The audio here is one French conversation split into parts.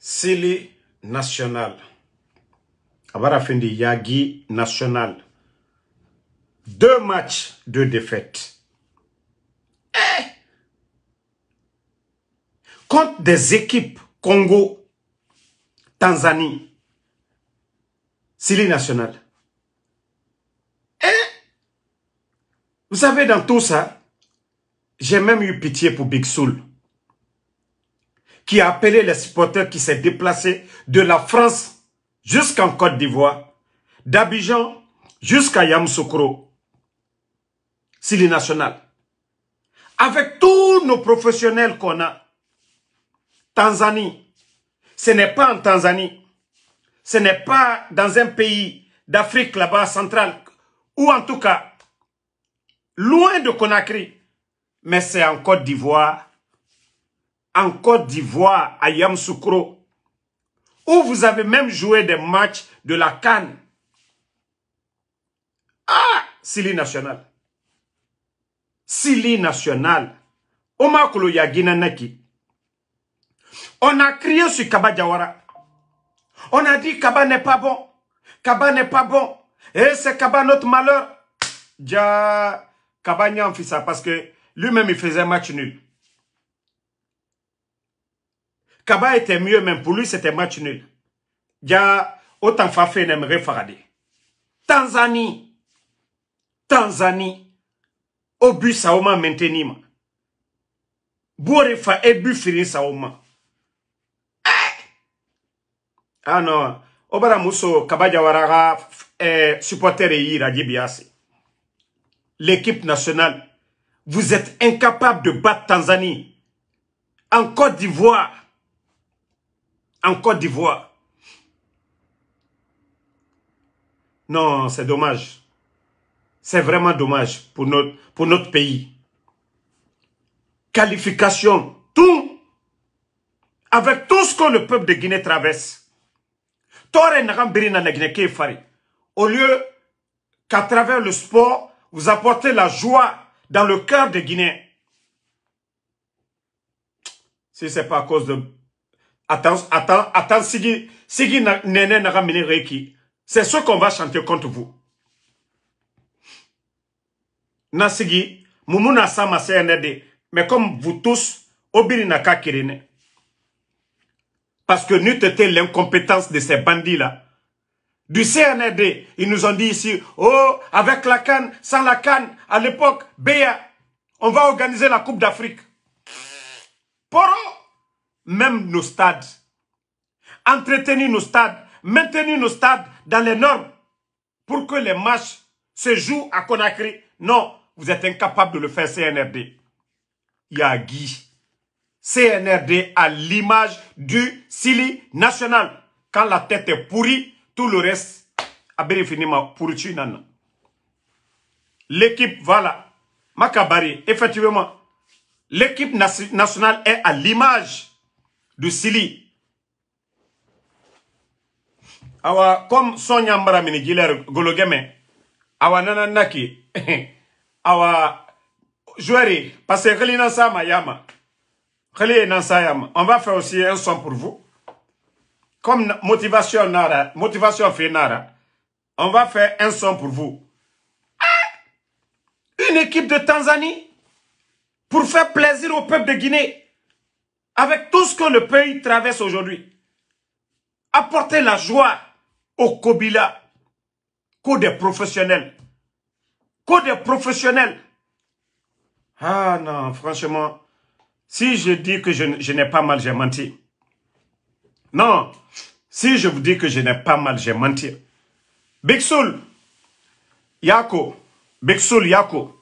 Sili National. Abara Yagi National. Deux matchs, deux défaites. Eh Contre des équipes Congo, Tanzanie, Sili National. Eh Vous savez, dans tout ça, j'ai même eu pitié pour Big Soul qui a appelé les supporters qui s'est déplacé de la France jusqu'en Côte d'Ivoire, d'Abidjan jusqu'à Yamsoukro, c'est national. Avec tous nos professionnels qu'on a, Tanzanie, ce n'est pas en Tanzanie, ce n'est pas dans un pays d'Afrique là-bas centrale, ou en tout cas, loin de Conakry, mais c'est en Côte d'Ivoire, en Côte d'Ivoire, à Yamsoukro, où vous avez même joué des matchs de la Cannes. Ah, Sili National. Sili National. On a crié sur Kaba Jawara. On a dit Kaba n'est pas bon. Kaba n'est pas bon. Et c'est Kaba notre malheur. Ja, Kaba ça hein, parce que lui-même, il faisait un match nul. Kaba était mieux, même pour lui, c'était match nul. Il y a autant Fafé n'aimerait nul. Tanzanie. Tanzanie. Obu Saoma maintenir. et ça Firi eh! Ah non. Obara Mousso, Kaba Jawaraga, eh, supporter et L'équipe nationale. Vous êtes incapable de battre Tanzanie. En Côte d'Ivoire en Côte d'Ivoire. Non, c'est dommage. C'est vraiment dommage pour notre, pour notre pays. Qualification, tout. Avec tout ce que le peuple de Guinée traverse. Au lieu qu'à travers le sport, vous apportez la joie dans le cœur de Guinée. Si ce n'est pas à cause de Attends, attends, attends, Sigi, Sigi Nene Reiki. C'est ce qu'on va chanter contre vous. Nasigi, Mumuna Sama CND. Mais comme vous tous, Obiri Naka Parce que nous, été l'incompétence de ces bandits-là. Du CND, ils nous ont dit ici, oh, avec la canne, sans la canne, à l'époque, Béa, on va organiser la Coupe d'Afrique. Poro! même nos stades, entretenir nos stades, maintenir nos stades dans les normes pour que les matchs se jouent à Conakry. Non, vous êtes incapable de le faire, CNRD. Guy. CNRD à l'image du Sili national. Quand la tête est pourrie, tout le reste a ma pourriture L'équipe, voilà. Makabari, effectivement, l'équipe nationale est à l'image du sili awa comme sonya Mini gilère gologeme awa nananaki, awa joueri parce que khali nansa ma yama khali nansa yama on va faire aussi un son pour vous comme motivation nara motivation fenara, on va faire un son pour vous ah! une équipe de Tanzanie pour faire plaisir au peuple de Guinée avec tout ce que le pays traverse aujourd'hui, apporter la joie au Kobila, qu'aux des professionnels, qu'aux des professionnels. Ah non, franchement, si je dis que je, n'ai pas mal, j'ai menti. Non, si je vous dis que je n'ai pas mal, j'ai menti. Big Yako, Big Yako.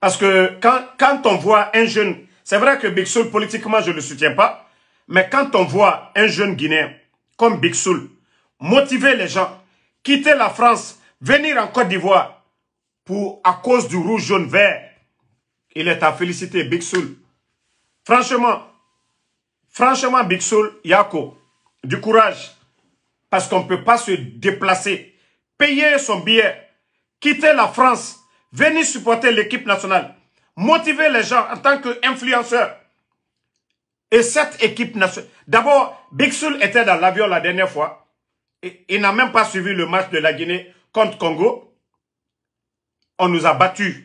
Parce que quand on voit un jeune c'est vrai que Bixoul, politiquement, je ne le soutiens pas. Mais quand on voit un jeune Guinéen comme Bixoul motiver les gens, quitter la France, venir en Côte d'Ivoire pour à cause du rouge, jaune, vert, il est à féliciter Bixoul. Franchement, franchement Bixoul, Yako, du courage. Parce qu'on ne peut pas se déplacer, payer son billet, quitter la France, venir supporter l'équipe nationale motiver les gens en tant qu'influenceurs. Et cette équipe nationale... D'abord, Bixul était dans l'avion la dernière fois. Et, il n'a même pas suivi le match de la Guinée contre Congo. On nous a battus.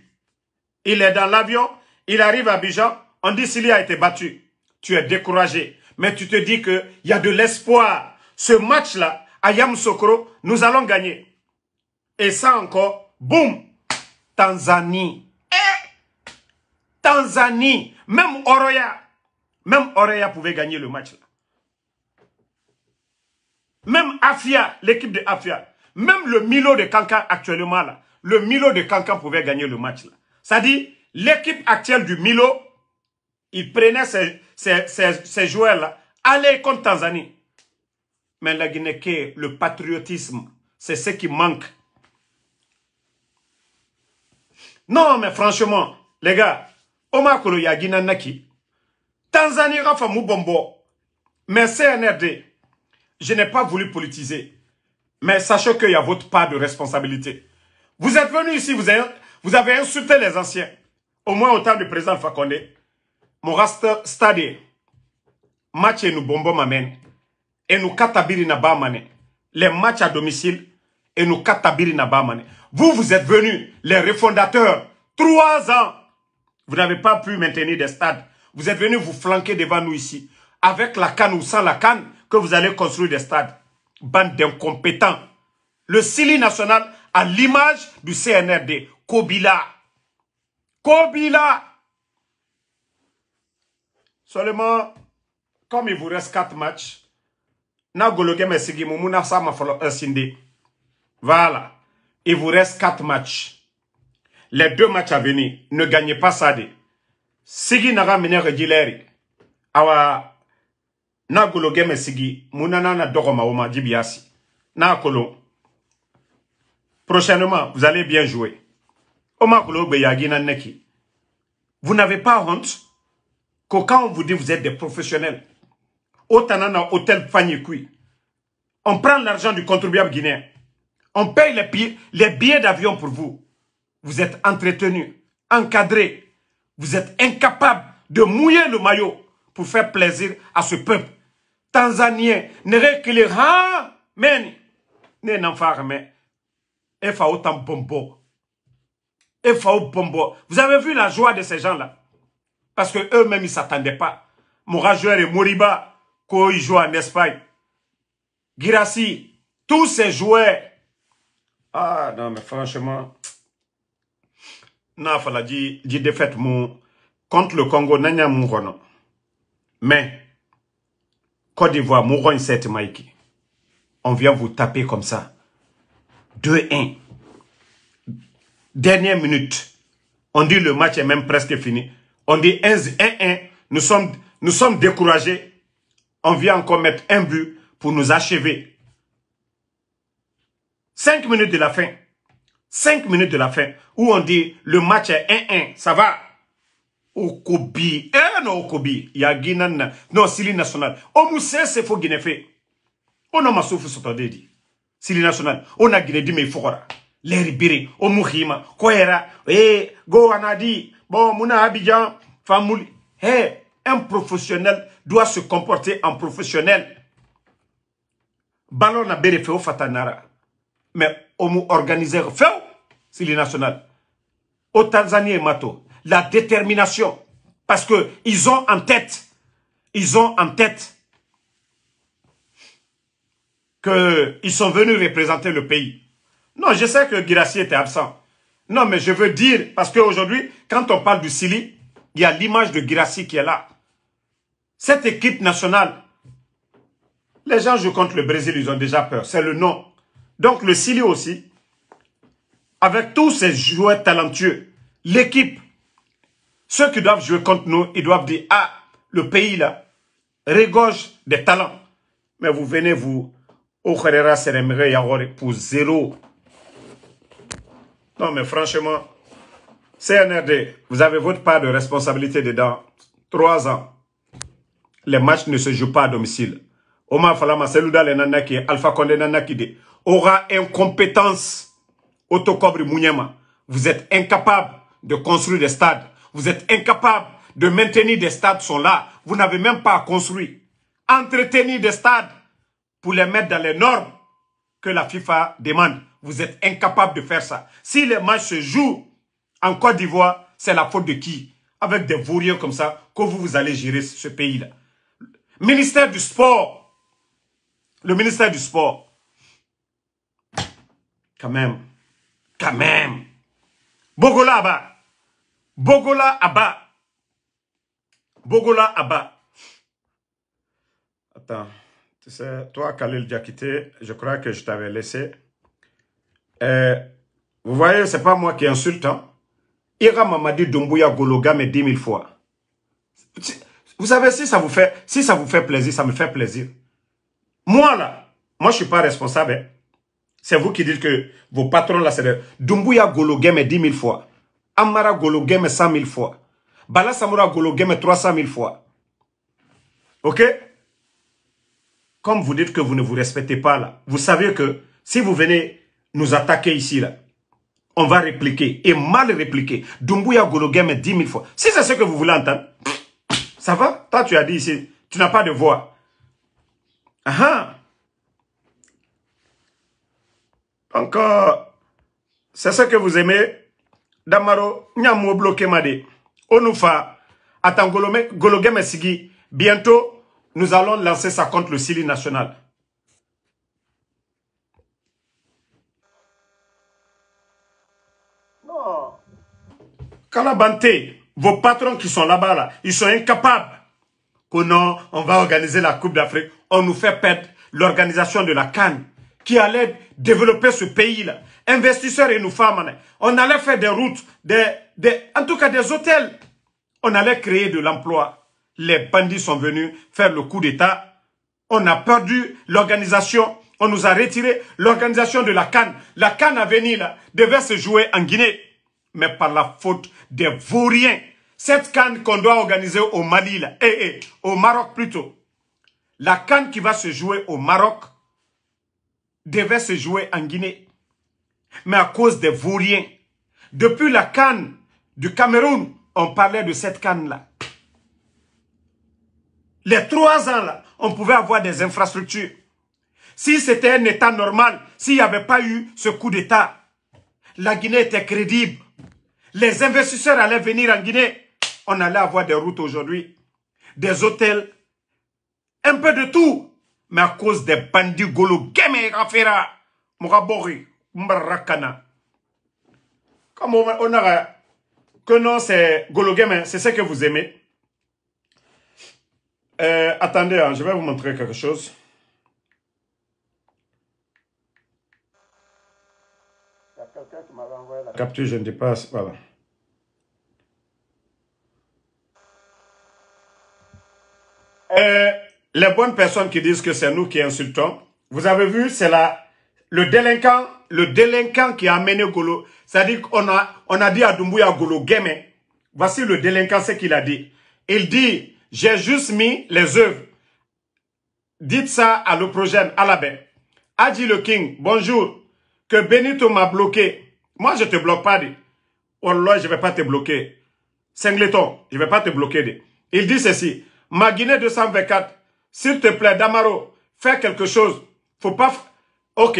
Il est dans l'avion, il arrive à Bijan. On dit s'il a été battu, tu es découragé. Mais tu te dis qu'il y a de l'espoir. Ce match-là, à Sokro nous allons gagner. Et ça encore, boum, Tanzanie. Tanzanie, même Oroya, même Oroya pouvait gagner le match. Là. Même Afia, l'équipe de Afia, même le Milo de Kanka actuellement, là, le Milo de Kanka pouvait gagner le match. Là. Ça dit, l'équipe actuelle du Milo, il prenait ses joueurs-là, Aller contre Tanzanie. Mais la Guinée, le patriotisme, c'est ce qui manque. Non, mais franchement, les gars, Thomas ya gina naki tanzanie rafa mubombo mais cnrd je n'ai pas voulu politiser mais sachez qu'il y a votre part de responsabilité vous êtes venu ici vous avez, vous avez insulté les anciens au moins au temps du président Fakonde raste stade match bombons bombo mamen nous katabiri na bamane les matchs à domicile nous katabiri na vous vous êtes venus les refondateurs trois ans vous n'avez pas pu maintenir des stades. Vous êtes venus vous flanquer devant nous ici. Avec la canne ou sans la canne, que vous allez construire des stades. Bande d'incompétents. Le Sili national à l'image du CNRD. Kobila. Kobila. Seulement, comme il vous reste quatre matchs, Voilà. Il vous reste quatre matchs les deux matchs à venir, ne gagnez pas ça Sigi naga mené regileri. Awa, na golo sigi, munana na dogo ma jibiasi. Na kolo. Prochainement, vous allez bien jouer. Oma kolo beyagi neki. Vous n'avez pas honte que quand on vous dit vous êtes des professionnels, autant hôtel Fanyekui, on prend l'argent du contribuable guinéen, on paye les les billets d'avion pour vous, vous êtes entretenu, encadré. Vous êtes incapable de mouiller le maillot pour faire plaisir à ce peuple. Tanzanien, ha n'est Ne n'enfarme. Mais, autant bombo. E Fao bombo. Vous avez vu la joie de ces gens-là. Parce que eux-mêmes, ils ne s'attendaient pas. Mourajouer et Moriba, quand ils jouent en Espagne. Girassi, tous ces joueurs. Ah non, mais franchement, n'a ji ji défaite contre le Congo nanya mu mais Côte d'Ivoire mu cette maïki on vient vous taper comme ça 2-1 dernière minute on dit le match est même presque fini on dit 1-1 nous sommes nous sommes découragés on vient encore mettre un but pour nous achever 5 minutes de la fin 5 minutes de la fin, où on dit le match est 1-1, ça va. Okobi, eh non Okobi, il y a Guinan, non, Sili National. Omoussé, c'est faux Guinéfé. fait. On a ma souffle sur ton Sili National, on a Guiné, dit mais il faut l'eribiri omuhima koera eh go anadi bon muna abidjan Famouli. eh un professionnel doit se comporter en professionnel ballon na bere au fatanara mais au organiser feu c'est national au Tanzanie et Mato la détermination parce que ils ont en tête ils ont en tête que ils sont venus représenter le pays non je sais que Girassi était absent non mais je veux dire parce qu'aujourd'hui quand on parle du Sili il y a l'image de Girassi qui est là cette équipe nationale les gens jouent contre le Brésil ils ont déjà peur c'est le nom donc le Sili aussi, avec tous ces joueurs talentueux, l'équipe, ceux qui doivent jouer contre nous, ils doivent dire, ah, le pays là, regorge des talents. Mais vous venez, vous, au Kherera Seremere Yahore pour zéro. Non, mais franchement, CNRD, vous avez votre part de responsabilité dedans. Trois ans. Les matchs ne se jouent pas à domicile. Omar Falama Seludale Nanaki, Alpha Condé Nanakide, aura incompétence. autocobre Mounyama. vous êtes incapable de construire des stades. Vous êtes incapable de maintenir des stades sont là. Vous n'avez même pas à construire, Entretenir des stades pour les mettre dans les normes que la FIFA demande. Vous êtes incapable de faire ça. Si les matchs se jouent en Côte d'Ivoire, c'est la faute de qui Avec des vauriens comme ça, que vous, vous allez gérer ce pays-là. Ministère du Sport, le ministère du Sport. Quand même. Quand même. Bogola Abba. Bogola Abba. Bogola Abba. Attends. Tu sais, toi, Khalil quitté je crois que je t'avais laissé. Euh, vous voyez, n'est pas moi qui insulte. Hein? Ira Mamadi Dumbuya Gologa mais 10 000 fois. Vous savez, si ça vous fait, si ça vous fait plaisir, ça me fait plaisir. Moi, là, moi, je ne suis pas responsable. Hein. C'est vous qui dites que vos patrons, là, c'est... Dumbuya Gologem est 10 000 fois. Amara Gologem est 100 000 fois. Bala Samura Gologem 300 000 fois. OK Comme vous dites que vous ne vous respectez pas, là, vous savez que si vous venez nous attaquer ici, là, on va répliquer et mal répliquer. Dumbuya Gologem est 10 000 fois. Si c'est ce que vous voulez entendre, ça va Toi, tu as dit ici, tu n'as pas de voix. Ah Encore, c'est ce que vous aimez. Damaro, nyamo bloqué Made. Onoufa, Atangolome, Gologeme Bientôt, nous allons lancer ça contre le Sili national. Non. Kalabante, vos patrons qui sont là-bas, là, ils sont incapables Oh non, on va organiser la Coupe d'Afrique. On nous fait perdre l'organisation de la Cannes qui allait développer ce pays-là. Investisseurs et nous femmes, on allait faire des routes, des, en tout cas des hôtels. On allait créer de l'emploi. Les bandits sont venus faire le coup d'État. On a perdu l'organisation. On nous a retiré l'organisation de la Cannes. La Cannes à venir devait se jouer en Guinée. Mais par la faute des vauriens cette canne qu'on doit organiser au Mali, eh, eh, au Maroc plutôt, la canne qui va se jouer au Maroc devait se jouer en Guinée. Mais à cause des vauriens, depuis la canne du Cameroun, on parlait de cette canne-là. Les trois ans-là, on pouvait avoir des infrastructures. Si c'était un État normal, s'il n'y avait pas eu ce coup d'État, la Guinée était crédible. Les investisseurs allaient venir en Guinée on allait avoir des routes aujourd'hui, des hôtels, un peu de tout. Mais à cause des bandits golo, rafira, Mourabori, Mbarakana. Comme on aura. que non, c'est golo c'est ce que vous aimez. Euh, attendez, hein, je vais vous montrer quelque chose. Il y a quelqu'un qui m'avait envoyé la capture, je ne dis pas. Voilà. Euh, les bonnes personnes qui disent que c'est nous qui insultons, vous avez vu, c'est là le délinquant, le délinquant qui a amené Golo. C'est-à-dire qu'on a, on a dit à Dumbuya Golo Game. Voici le délinquant, ce qu'il a dit. Il dit, j'ai juste mis les œuvres. Dites ça à le projet à la baie. dit le King, bonjour. Que Benito m'a bloqué. Moi, je te bloque pas. Oh là, je vais pas te bloquer. Singleton, je vais pas te bloquer. Il dit ceci. Ma Guinée 224, s'il te plaît, Damaro, fais quelque chose. Faut pas... Ok.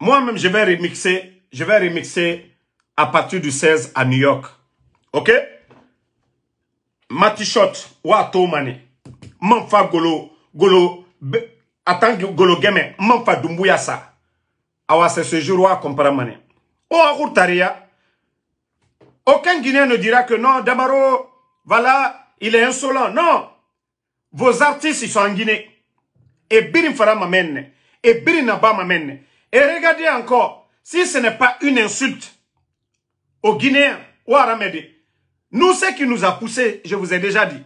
Moi-même, je vais remixer. Je vais remixer à partir du 16 à New York. Ok Matishot, Wato M'en Manfa Golo, Golo, Attends Golo Geme, Manfa Dumbuyasa. Awa, c'est ce jour où compara Ou Oh, Aucun Guinéen ne dira que non, Damaro, voilà, il est insolent. Non. Vos artistes, ils sont en Guinée. Et Birin Farah m'amène. Et Birin m'amène. Et regardez encore, si ce n'est pas une insulte aux Guinéens ou à Ramedé, nous, ce qui nous a poussés, je vous ai déjà dit,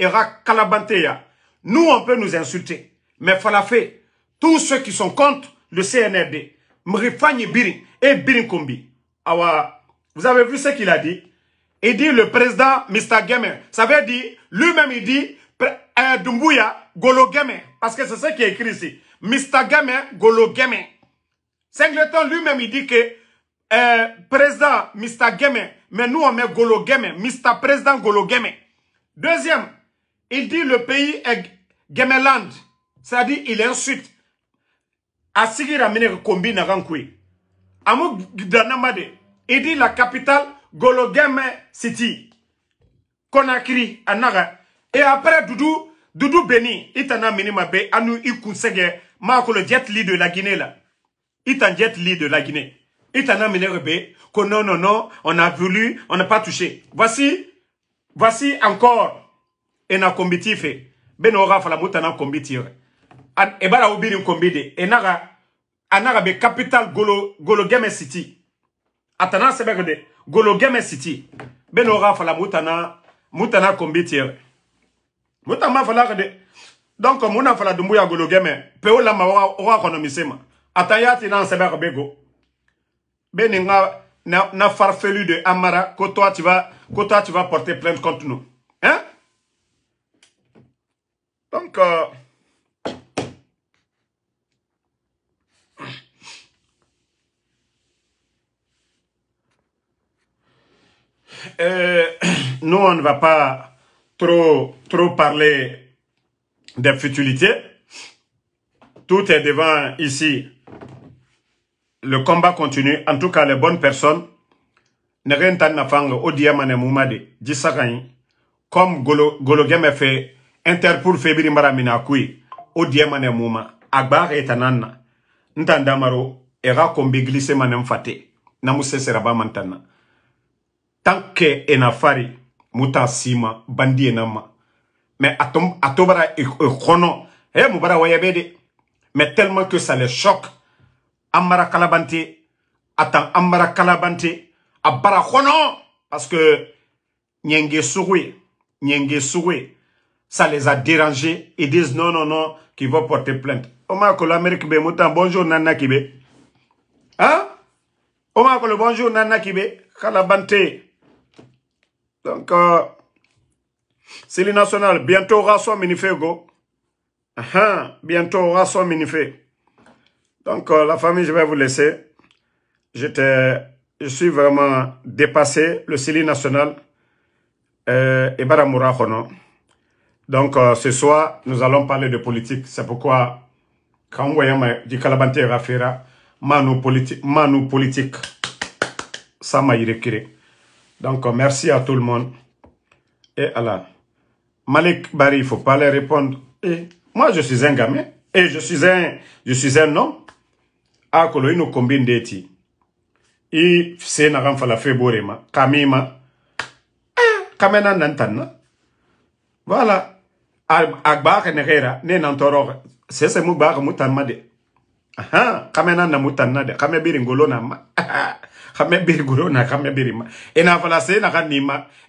Era Kalabantea. nous, on peut nous insulter. Mais Falafé, tous ceux qui sont contre le CNRD, Mrifani Birin et Birin Kombi, vous avez vu ce qu'il a dit il dit le président Mr. Gamer. Ça veut dire, lui-même il dit euh, Dumbuya Golo Gamer. Parce que c'est ce qui est écrit ici. Mr. Gamer, Golo Gamer. Singleton lui-même il dit que euh, président Mr. Gamer. Mais nous on met Golo Gamer. Mr. Président Golo Gamer. Deuxième, il dit le pays est Gamerland. ça veut dire il insulte. À ramine kombi nagankui. Amou Gdanamade. Il dit la capitale Gologame City, Conakry, Anaga. Et après, Doudou, Doudou Beni, Itana Be, Anu Ikunsege, Marco le jet lit de la Guinée là. Itan jet lit de la Guinée. Itana Be, que non, non, non, on a voulu, on n'a pas touché. Voici, voici encore, Ena Kombitife, Benora Falamutana Kombitir. Ebara Obirin Kombide, Enaga, Anaga be capital Golo, Golo Game City. Atana Sebegde, golo City. City. Benora fala mutana mutana kombi fala donc mona fala dumbuya golo gɛmɛ Peola mawa o ka kɔnɔ n'an na, na farfelu de amara ko toi tu vas ko toi tu vas porter plainte contre nous hein donc euh, Euh, nous, on ne va pas trop, trop parler des futilités. Tout est devant ici. Le combat continue. En tout cas, les bonnes personnes. ne Comme Golo, Golo fait interpour Febri mara kui o die mane muma agba eta nanna ntanda maro era manem glisse mane mfate na musese mantana que enafari Sima, bandi enama mais atom atobara e, e khono. Eh mubara wayabede mais tellement que ça les choque amara kalabante Ambarakalabante. amara kalabante abara kono parce que nyenge souwe nyenge souwe ça les a dérangés ils disent non non non qu'ils vont porter plainte omar que l'amérique be bonjour nana kibe hein omar que le bonjour nana kibe kalabante donc, euh, Sili national. Bientôt, aura son minifego. Hein, bientôt, aura son minifé. Donc, euh, la famille, je vais vous laisser. J'étais, je suis vraiment dépassé. Le Sili national. Euh, et Baramura, Donc, euh, ce soir, nous allons parler de politique. C'est pourquoi, quand vous voyez du Kalabante Rafira, manu politique, politique, ça m'a irrécuré. Donc, merci à tout le monde. Et Allah. Malik Bari, il faut pas les répondre. Et moi, je suis un gamin. Et je suis un, je suis un nom À Kolo, nous combine d'eti. Et c'est un fala ma. Kamima. Ah, Kamena nantana. Voilà. Agbar ah, ah, nerera. Ne nantoro. C'est ce mou bar moutanma Aha. Kamena na moutanna de. Kamebiri ngolo na ma. xame beri goro na xame birima. ena fala se na xani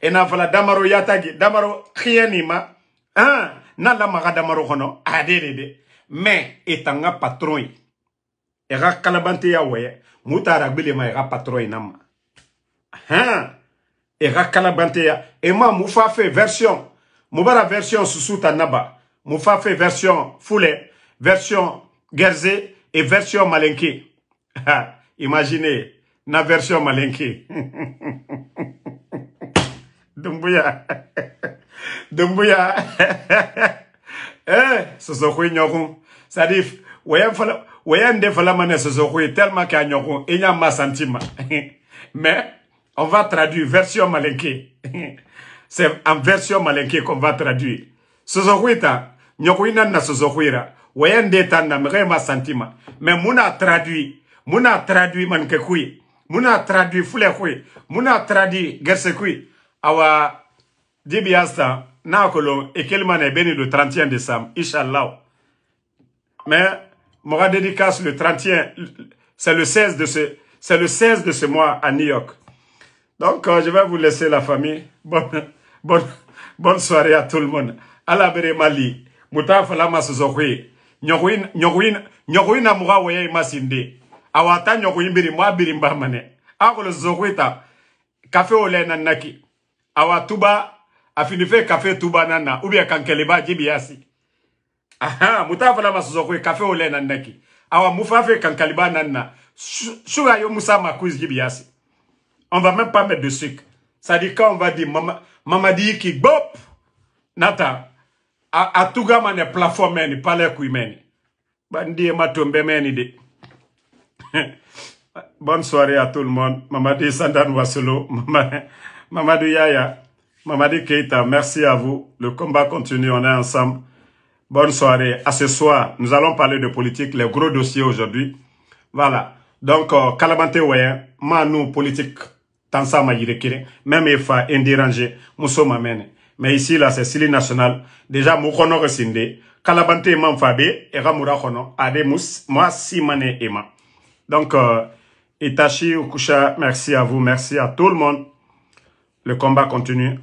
ena fala damaro yatagi damaro khienima ah na la maga damaro xono adede de mais etanga patron et ega kalabante ya mutara bele ma ega patron n'ama. ma ah e ega kalabante ya ema mu version mu version susuta naba mu version foulé version gerzé et version malenke imaginez na version malinké, dumbuya dumbuya eh soso ko sadif wayan fala de fala tellement ka nyoko il ma sentiment mais on va traduire version malinké, c'est en version malinké qu'on va traduire soso ko ta nyoko ina na soso ko ira wayan de na ma sentiment mais a traduit muna traduit man muna traduit fule hui muna traduit gerse kui awa dibi asta na kolon ekelman e beni le 31 décembre inshallah mais Mora dédicace le 31 c'est le 16 de ce c'est le 16 de ce mois à New York donc euh, je vais vous laisser la famille bonne bonne bonne soirée à tout le monde ala bere mali mutafa lama sozo hui nyoguin nyoguin nyoguin amura woye masinde awata nyoko yimbiri mwa biri mba mane akolo zokwita kafe ole na naki awatuba afinife kafe tuba nana ubia kankeleba jibiasi aha mutafala masozokwe kafe ole na naki awa mufafe kankaliba nana suga yo musa makuiz jibiasi on va même pas mettre de sucre ça dit quand on va dire mama mama di ki bop nata atugama ne plafond meni pale kuimeni bandie matombe meni de Bonne soirée à tout le monde. Mamadi Sandan Wassolo, Mamadi Yaya, Mamadi Keita, merci à vous. Le combat continue, on est ensemble. Bonne soirée. À ce soir, nous allons parler de politique, les gros dossiers aujourd'hui. Voilà. Donc, euh, Kalabante Oyen, nous, politique, Tansa Mayirekire, même Efa, Indirangé, Mousso Mamene. Mais ici, là, c'est Sili National. Déjà, Moukono Resinde, Kalabante Mam Eramura Kono, Ade Moi, Simane Ema. Donc, euh, Itachi, Okusha, merci à vous, merci à tout le monde. Le combat continue.